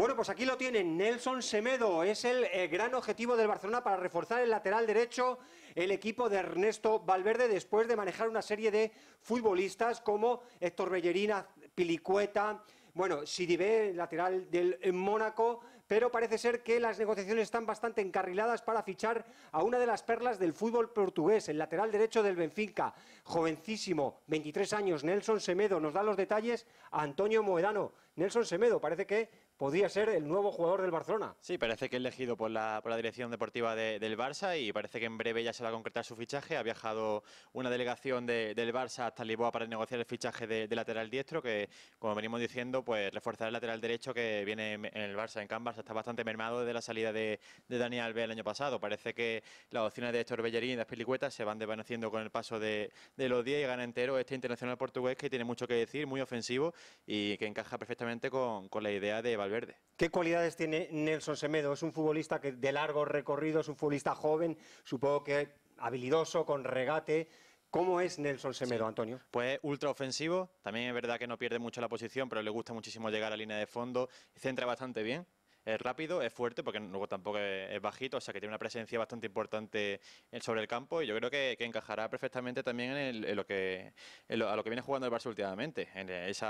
Bueno, pues aquí lo tienen, Nelson Semedo es el eh, gran objetivo del Barcelona para reforzar el lateral derecho, el equipo de Ernesto Valverde, después de manejar una serie de futbolistas como Héctor Bellerina, Pilicueta, bueno, Sidibé, lateral del Mónaco, pero parece ser que las negociaciones están bastante encarriladas para fichar a una de las perlas del fútbol portugués, el lateral derecho del Benfica, jovencísimo, 23 años, Nelson Semedo, nos da los detalles Antonio Moedano. Nelson Semedo, parece que podía ser el nuevo jugador del Barcelona. Sí, parece que es elegido por la, por la dirección deportiva del Barça y parece que en breve ya se va a concretar su fichaje. Ha viajado una delegación del Barça hasta Lisboa para negociar el fichaje de, lateral diestro, que como venimos diciendo, pues reforzar el lateral derecho que viene en, el Barça, en Can está bastante mermado desde la salida de, Daniel Alves el año pasado. Parece que las opciones de Héctor Bellerín y de Pilicuetas se van desvaneciendo con el paso de, los días y gana entero este internacional portugués que tiene mucho que decir, muy ofensivo y que encaja perfectamente con, con la idea de Valverde ¿Qué cualidades tiene Nelson Semedo? Es un futbolista que de largo recorrido, es un futbolista joven, supongo que habilidoso, con regate. ¿Cómo es Nelson Semedo, Antonio? Pues ultraofensivo, también es verdad que no pierde mucho la posición, pero le gusta muchísimo llegar a línea de fondo, y centra bastante bien, es rápido, es fuerte, porque luego tampoco es, bajito, o sea que tiene una presencia bastante importante sobre el campo y yo creo que, encajará perfectamente también en, lo que a lo que viene jugando el Barça últimamente. En ese,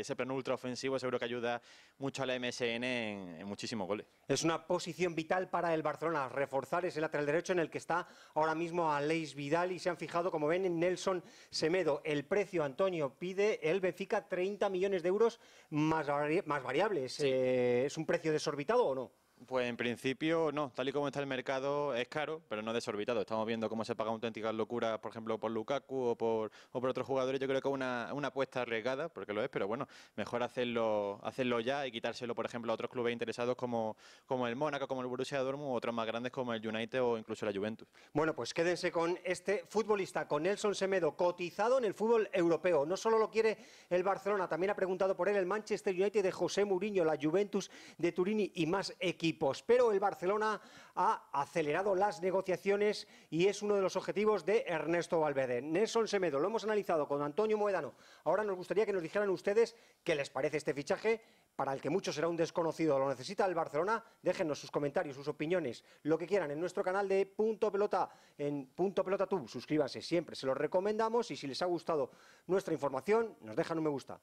ese plan ultra ofensivo seguro que ayuda mucho a la MSN en, en muchísimos goles. Es una posición vital para el Barcelona, reforzar ese lateral derecho en el que está ahora mismo Aleix Vidal y se han fijado, como ven, en Nelson Semedo. El precio, Antonio, pide el Benfica 30 millones de euros más, más variables. Eh, es un precio de orbitado o no? Pues en principio no, tal y como está el mercado es caro, pero no desorbitado. Estamos viendo cómo se paga auténticas locuras, por ejemplo, por Lukaku o por, otros jugadores. Yo creo que es una, apuesta arriesgada, porque lo es, pero bueno, mejor hacerlo, hacerlo ya y quitárselo, por ejemplo, a otros clubes interesados como, el Mónaco, como el Borussia Dortmund, u otros más grandes como el United o incluso la Juventus. Bueno, pues quédense con este futbolista, con Nelson Semedo, cotizado en el fútbol europeo. No solo lo quiere el Barcelona, también ha preguntado por él el Manchester United de José Mourinho, la Juventus de Turini y más equipos. Pero el Barcelona ha acelerado las negociaciones y es uno de los objetivos de Ernesto Valverde. Nelson Semedo, lo hemos analizado con Antonio Moedano. Ahora nos gustaría que nos dijeran ustedes qué les parece este fichaje, para el que mucho será un desconocido. Lo necesita el Barcelona. Déjenos sus comentarios, sus opiniones, lo que quieran en nuestro canal de Punto Pelota, en Punto Pelota Tube. Suscríbanse siempre, se los recomendamos y si les ha gustado nuestra información, nos dejan un me gusta.